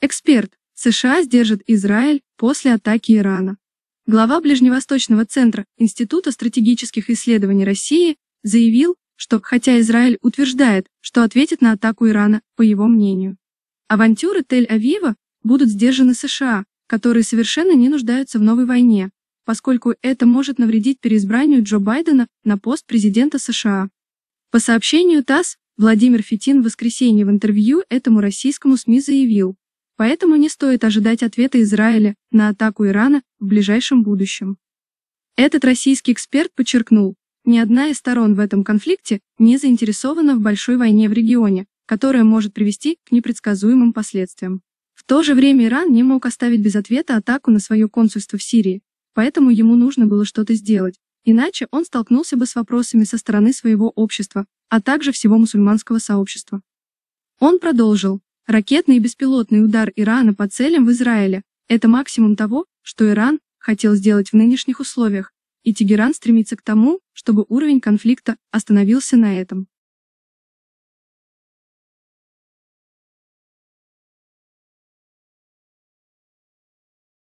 Эксперт. США сдержит Израиль после атаки Ирана. Глава Ближневосточного центра Института стратегических исследований России заявил, что, хотя Израиль утверждает, что ответит на атаку Ирана, по его мнению. Авантюры Тель-Авива будут сдержаны США, которые совершенно не нуждаются в новой войне, поскольку это может навредить переизбранию Джо Байдена на пост президента США. По сообщению ТАСС, Владимир Фетин в воскресенье в интервью этому российскому СМИ заявил, Поэтому не стоит ожидать ответа Израиля на атаку Ирана в ближайшем будущем. Этот российский эксперт подчеркнул, ни одна из сторон в этом конфликте не заинтересована в большой войне в регионе, которая может привести к непредсказуемым последствиям. В то же время Иран не мог оставить без ответа атаку на свое консульство в Сирии, поэтому ему нужно было что-то сделать, иначе он столкнулся бы с вопросами со стороны своего общества, а также всего мусульманского сообщества. Он продолжил, Ракетный и беспилотный удар Ирана по целям в Израиле – это максимум того, что Иран хотел сделать в нынешних условиях, и Тегеран стремится к тому, чтобы уровень конфликта остановился на этом.